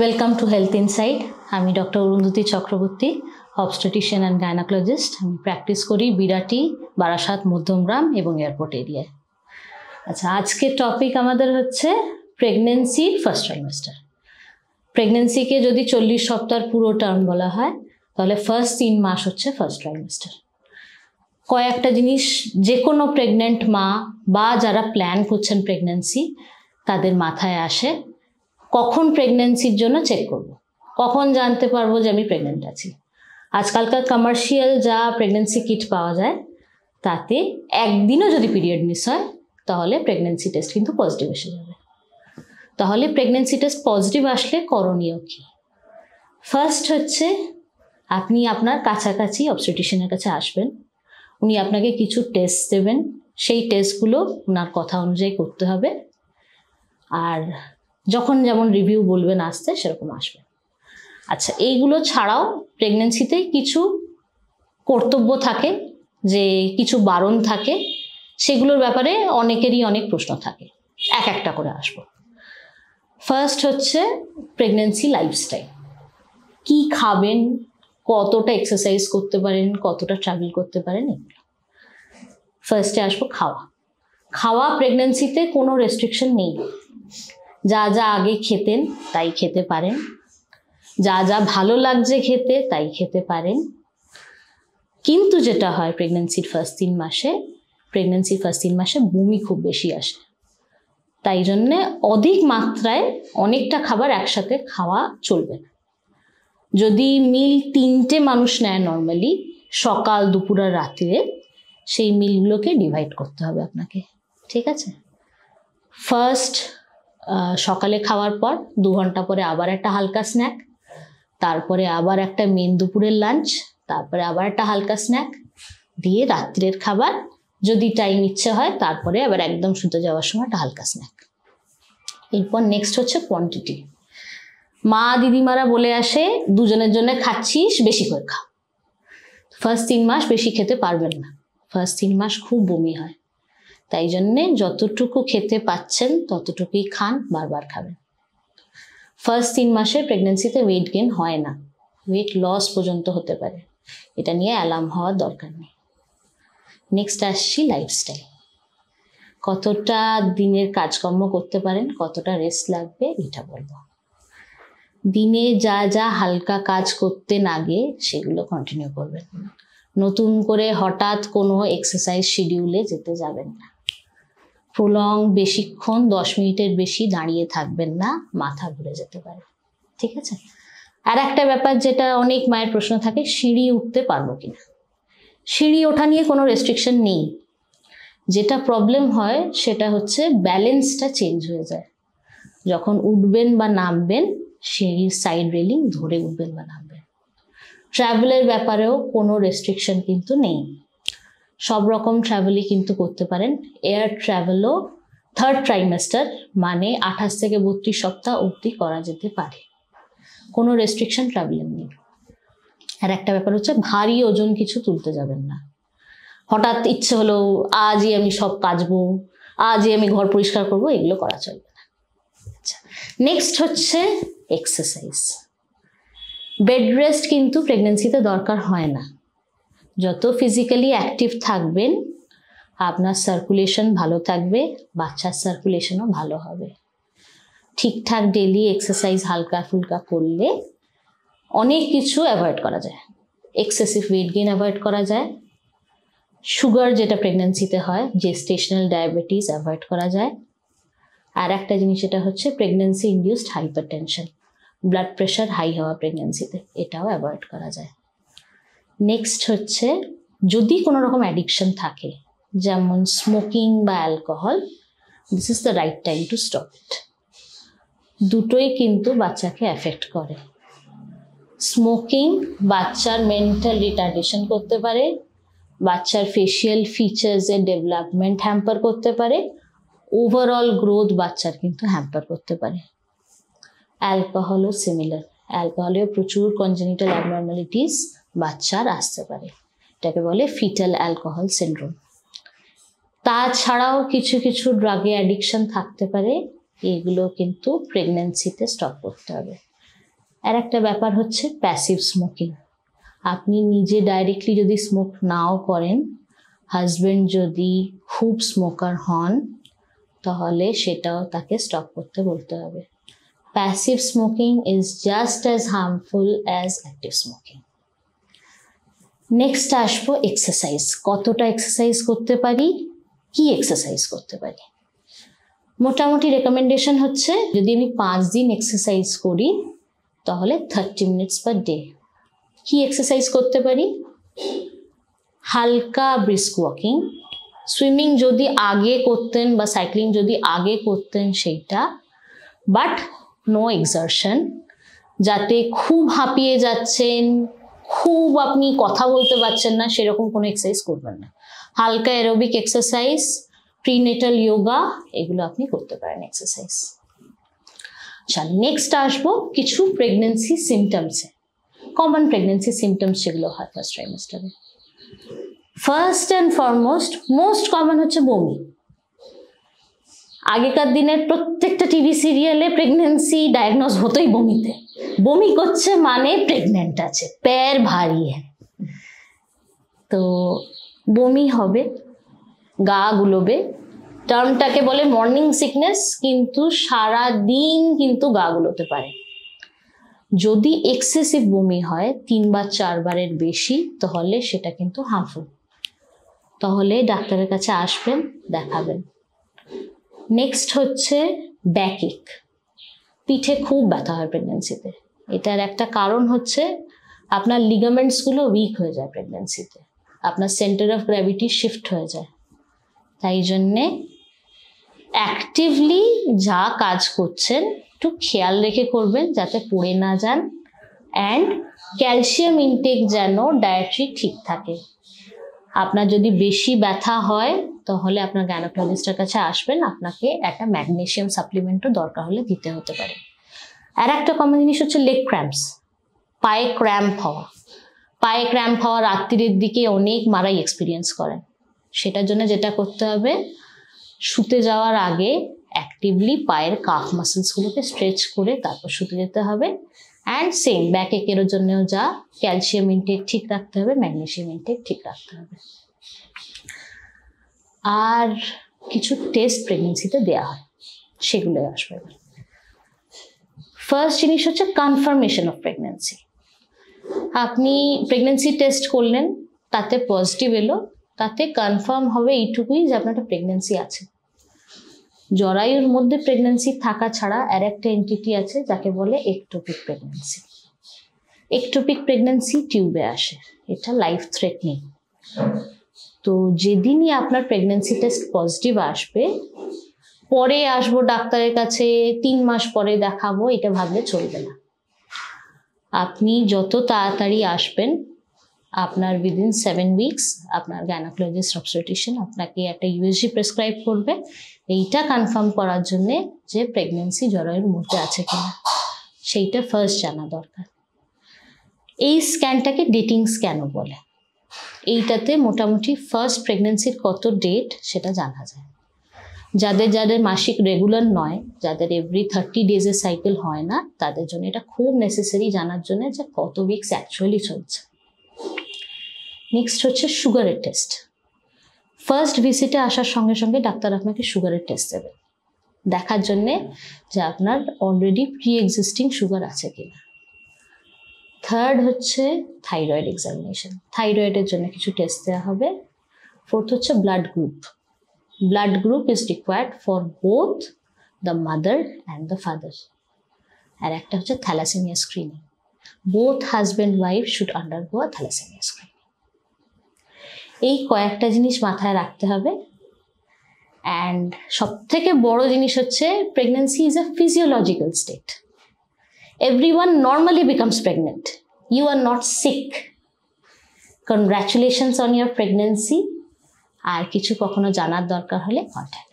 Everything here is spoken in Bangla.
ওয়েলকাম টু হেলথ ইনসাইট আমি doctor Arundhati Chakraborty obstetrician and gynaecologist আমি প্র্যাকটিস করি বিরাটি বারাসাত মধ্যমগ্রাম এবং এয়ারপোর্ট এরিয়ায় আচ্ছা আজকের টপিক আমাদের হচ্ছে প্রেগনেন্সি ফার্স্ট ট্রাইমেস্টার প্রেগনেন্সিকে যদি চল্লিশ সপ্তাহ পুরো টার্ম বলা হয় তাহলে ফার্স্ট তিন মাস হচ্ছে ফার্স্ট ট্রাইমেস্টার কয়েকটা জিনিস যে কোনো প্রেগনেন্ট মা বা যারা প্ল্যান করছেন প্রেগনেন্সি তাদের মাথায় আসে কখন প্রেগনেন্সির জন্য চেক করব। কখন জানতে পারবো যে আমি প্রেগনেন্ট আছি আজকালকার কমার্শিয়াল যা প্রেগনেন্সি কিট পাওয়া যায় তাতে একদিনও যদি পিরিয়ড মিস হয় তাহলে প্রেগনেন্সি টেস্ট কিন্তু পজিটিভ এসে যাবে তাহলে প্রেগনেন্সি টেস্ট পজিটিভ আসলে করণীয় কী ফার্স্ট হচ্ছে আপনি আপনার কাছাকাছি অবস্টিটিশিয়ানের কাছে আসবেন উনি আপনাকে কিছু টেস্ট দেবেন সেই টেস্টগুলো ওনার কথা অনুযায়ী করতে হবে আর যখন যেমন রিভিউ বলবেন আসতে সেরকম আসবে আচ্ছা এইগুলো ছাড়াও প্রেগনেন্সিতে কিছু কর্তব্য থাকে যে কিছু বারণ থাকে সেগুলোর ব্যাপারে অনেকেরই অনেক প্রশ্ন থাকে এক একটা করে আসব ফার্স্ট হচ্ছে প্রেগনেন্সি লাইফস্টাইল কি খাবেন কতটা এক্সারসাইজ করতে পারেন কতটা ট্রাভেল করতে পারেন এগুলো ফার্স্টে আসবো খাওয়া খাওয়া প্রেগনেন্সিতে কোনো রেস্ট্রিকশন নেই যা যা আগে খেতেন তাই খেতে পারেন যা যা ভালো লাগছে খেতে তাই খেতে পারেন কিন্তু যেটা হয় প্রেগনেন্সির ফার্স্ট তিন মাসে প্রেগনেন্সির ফার্স্ট তিন মাসে বমি খুব বেশি আসে তাই জন্যে অধিক মাত্রায় অনেকটা খাবার একসাথে খাওয়া চলবে না যদি মিল তিনটে মানুষ নেয় নর্মালি সকাল দুপুর আর রাত্রে সেই মিলগুলোকে ডিভাইড করতে হবে আপনাকে ঠিক আছে ফার্স্ট সকালে খাওয়ার পর দু ঘন্টা পরে আবার একটা হালকা স্ন্যাক তারপরে আবার একটা মেন দুপুরের লাঞ্চ তারপরে আবার একটা হালকা স্ন্যাক দিয়ে রাত্রের খাবার যদি টাইম ইচ্ছে হয় তারপরে আবার একদম শুতে যাওয়ার সময় একটা হালকা স্ন্যাক এরপর নেক্সট হচ্ছে কোয়ান্টিটি মা দিদিমারা বলে আসে দুজনের জন্য খাচ্ছিস বেশি করে খা ফার্স্ট তিন মাস বেশি খেতে পারবেন না ফার্স্ট তিন মাস খুব বমি হয় তাই জন্যে যতটুকু খেতে পাচ্ছেন ততটুকুই খান বারবার খাবেন ফার্স্ট তিন মাসে প্রেগনেন্সিতে ওয়েট গেন হয় না ওয়েট লস পর্যন্ত হতে পারে এটা নিয়ে অ্যালার্ম হওয়ার দরকার নেই নেক্সট আসছি লাইফস্টাইল কতটা দিনের কাজকর্ম করতে পারেন কতটা রেস্ট লাগবে এটা বলবো দিনে যা যা হালকা কাজ করতে না গিয়ে সেগুলো কন্টিনিউ করবেন নতুন করে হঠাৎ কোনো এক্সারসাইজ শিডিউলে যেতে যাবেন না প্রলং বেশিক্ষণ দশ মিনিটের বেশি দাঁড়িয়ে থাকবেন না মাথা ঘুরে যেতে পারে ঠিক আছে আর একটা ব্যাপার যেটা অনেক মায়ের প্রশ্ন থাকে সিঁড়ি উঠতে পারবো কিনা সিঁড়ি ওঠা নিয়ে কোনো রেস্ট্রিকশন নেই যেটা প্রবলেম হয় সেটা হচ্ছে ব্যালেন্সটা চেঞ্জ হয়ে যায় যখন উঠবেন বা নামবেন সিঁড়ির সাইড রেলিং ধরে উঠবেন বা নামবেন ট্রাভেলের ব্যাপারেও কোনো রেস্ট্রিকশন কিন্তু নেই সব রকম ট্রাভেলই কিন্তু করতে পারেন এয়ার ট্রাভেলও থার্ড ট্রাইমেস্টার মানে আঠাশ থেকে বত্রিশ সপ্তাহ অবধি করা যেতে পারে কোনো রেস্ট্রিকশন ট্রাভেলের নেই আর একটা ব্যাপার হচ্ছে ভারী ওজন কিছু তুলতে যাবেন না হঠাৎ ইচ্ছে হলো আজই আমি সব কাজবো আজই আমি ঘর পরিষ্কার করব এগুলো করা চলবে না আচ্ছা নেক্সট হচ্ছে এক্সারসাইজ বেড রেস্ট কিন্তু প্রেগনেন্সিতে দরকার হয় না যত ফিজিক্যালি অ্যাক্টিভ থাকবেন আপনার সার্কুলেশন ভালো থাকবে বাচ্চার সার্কুলেশনও ভালো হবে ঠিকঠাক ডেলি এক্সারসাইজ হালকা ফুলকা করলে অনেক কিছু অ্যাভয়েড করা যায় এক্সেসিভ ওয়েট গেন অ্যাভয়েড করা যায় সুগার যেটা প্রেগনেন্সিতে হয় জেস্টেশনাল ডায়াবেটিস অ্যাভয়েড করা যায় আর একটা জিনিস এটা হচ্ছে pregnancy induced hypertension blood pressure high হওয়া প্রেগনেন্সিতে এটাও অ্যাভয়েড করা যায় নেক্সট হচ্ছে যদি কোনো রকম অ্যাডিকশন থাকে যেমন স্মোকিং বা alcohol this is the right time to stop it দুটোই কিন্তু বাচ্চাকে অ্যাফেক্ট করে স্মোকিং বাচ্চার মেন্টাল রিটার্ডেশন করতে পারে বাচ্চার ফেসিয়াল ফিচার্সের ডেভেলপমেন্ট হ্যাম্পার করতে পারে ওভারঅল গ্রোথ বাচ্চার কিন্তু হ্যাম্পার করতে পারে অ্যালকোহলও সিমিলার অ্যালকোহলেও প্রচুর কনজেনিটাল অ্যাবনর্মালিটিস বাচ্চার আসতে পারে এটাকে বলে ফিটাল অ্যালকোহল সিন্ড্রোম তাছাড়াও কিছু কিছু ড্রাগে অ্যাডিকশন থাকতে পারে এগুলো কিন্তু প্রেগনেন্সিতে স্টপ করতে হবে আর একটা ব্যাপার হচ্ছে প্যাসিভ স্মোকিং আপনি নিজে ডাইরেক্টলি যদি স্মোক নাও করেন হাজব্যান্ড যদি খুব স্মোকার হন তাহলে সেটাও তাকে স্টপ করতে বলতে হবে passive smoking is just as harmful as active smoking next আসবো এক্সারসাইজ কতটা এক্সারসাইজ করতে পারি কি এক্সারসাইজ করতে পারি মোটামুটি রেকমেন্ডেশন হচ্ছে যদি আমি পাঁচ দিন এক্সারসাইজ করি তাহলে থার্টি মিনিটস পার ডে কি এক্সারসাইজ করতে পারি হালকা ব্রিস্ক ওয়াকিং সুইমিং যদি আগে করতেন বা সাইক্লিং যদি আগে করতেন সেইটা বাট নো এক্সারশন যাতে খুব হাঁপিয়ে যাচ্ছেন খুব আপনি কথা বলতে পারছেন না সেরকম কোনো এক্সারসাইজ করবেন না হালকা অ্যারোবিক এক্সারসাইজ প্রিনেটাল ইয়োগা এগুলো আপনি করতে পারেন এক্সারসাইজ আচ্ছা নেক্সট আসবো কিছু প্রেগনেন্সি সিমটমসে কমন প্রেগনেন্সি সিমটমস যেগুলো হয় ফার্স্ট ট্রাইমেস্টারে first and foremost most common হচ্ছে বমি আগেকার দিনের প্রত্যেকটা টিভি সিরিয়ালে প্রেগনেন্সি ডায়াগনোজ হতোই বমিতে বমি করছে মানে প্রেগনেন্ট আছে প্যার ভারী হ্যাঁ তো বমি হবে গা গুলোবে টার্মটাকে বলে মর্নিং সিকনেস কিন্তু সারা দিন কিন্তু গা গুলোতে পারে যদি এক্সেসিভ বমি হয় তিনবার চারবারের বেশি তাহলে সেটা কিন্তু হার্মফুল তাহলে ডাক্তারের কাছে আসবেন দেখাবেন নেক্সট হচ্ছে ব্যাকিক পিঠে খুব ব্যথা হয় প্রেগনেন্সিতে এটার একটা কারণ হচ্ছে আপনার লিগামেন্টসগুলো উইক হয়ে যায় প্রেগনেন্সিতে আপনার সেন্টার অফ গ্র্যাভিটি শিফট হয়ে যায় তাই জন্যে অ্যাক্টিভলি যা কাজ করছেন একটু খেয়াল রেখে করবেন যাতে পড়ে না যান অ্যান্ড ক্যালসিয়াম ইনটেক যেন ডায়েটরি ঠিক থাকে আপনার যদি বেশি ব্যথা হয় তাহলে আপনার গ্যানোকোলজিস্টের কাছে আসবেন আপনাকে একটা ম্যাগনেশিয়াম সাপ্লিমেন্টও দরকার হলে দিতে হতে পারে আর একটা কমন জিনিস হচ্ছে লেগ ক্র্যাম্পস পায়ে ক্র্যাম্প হওয়া পায়ে ক্র্যাম্প হওয়া রাত্রির দিকে অনেক মারাই এক্সপিরিয়েন্স করেন সেটার জন্য যেটা করতে হবে শুতে যাওয়ার আগে অ্যাক্টিভলি পায়ের কাফ মাসেলসগুলোকে স্ট্রেচ করে তারপর শুতে যেতে হবে অ্যান্ড সেম ব্যাক একের জন্যও যা ক্যালসিয়াম ইনটেক ঠিক রাখতে হবে ম্যাগনেশিয়াম ইনটেক ঠিক রাখতে হবে আর কিছু টেস্ট প্রেগনেন্সিতে দেওয়া হয় সেগুলোই আসবে ফার্স্ট জিনিস হচ্ছে কনফার্মেশন অফ প্রেগনেন্সি আপনি প্রেগনেন্সি টেস্ট করলেন তাতে পজিটিভ এলো তাতে কনফার্ম হবে এইটুকুই যে আপনার একটা প্রেগনেন্সি আছে জরায়ুর মধ্যে প্রেগনেন্সি থাকা ছাড়া আর একটা এন্টিটি আছে যাকে বলে একটোপিক প্রেগনেন্সি একটোপিক প্রেগনেন্সি টিউবে আসে এটা লাইফ থ্রেটনিং তো যেদিনই আপনার প্রেগনেন্সি টেস্ট পজিটিভ আসবে পরে আসবো ডাক্তারের কাছে তিন মাস পরে দেখাবো এটা ভাবলে চলবে না আপনি যত তাড়াতাড়ি আসবেন আপনার উইদিন সেভেন উইকস আপনার গ্যানাকোলজিস্ট অবস্টেটিশিয়ান আপনাকে একটা ইউএসজি প্রেসক্রাইব করবে এইটা কনফার্ম করার জন্যে যে প্রেগনেন্সি জরায়ুর মধ্যে আছে কিনা সেইটা ফার্স্ট জানা দরকার এই স্ক্যানটাকে ডেটিং স্ক্যানও বলে এইটাতে মোটামুটি ফার্স্ট প্রেগনেন্সির কত ডেট সেটা জানা যায় যাদের যাদের মাসিক রেগুলার নয় যাদের এভরি থার্টি ডেজের সাইকেল হয় না তাদের জন্য এটা খুব নেসেসারি জানার জন্য যে কত উইকস অ্যাকচুয়ালি চলছে নেক্সট হচ্ছে সুগারের টেস্ট ফার্স্ট ভিসিটে আসার সঙ্গে সঙ্গে ডাক্তার আপনাকে সুগারের টেস্ট দেবে দেখার জন্যে যে আপনার অলরেডি প্রি এক্সিস্টিং সুগার আছে কিনা থার্ড হচ্ছে থাইরয়েড এক্সামিনেশন থাইরয়েডের জন্য কিছু টেস্ট দেওয়া হবে ফোর্থ হচ্ছে blood group blood group is required for both the mother and the father আর একটা হচ্ছে thalassaemia screening both husband wife should undergo thalassaemia screening এই কয়েকটা জিনিস মাথায় রাখতে হবে অ্যান্ড সব থেকে বড় জিনিস হচ্ছে pregnancy is a physiological state everyone normally becomes pregnant. You are not sick. Congratulations on your pregnancy. আর কিছু কখনো জানার দরকার হলে কন্ট্যাক্ট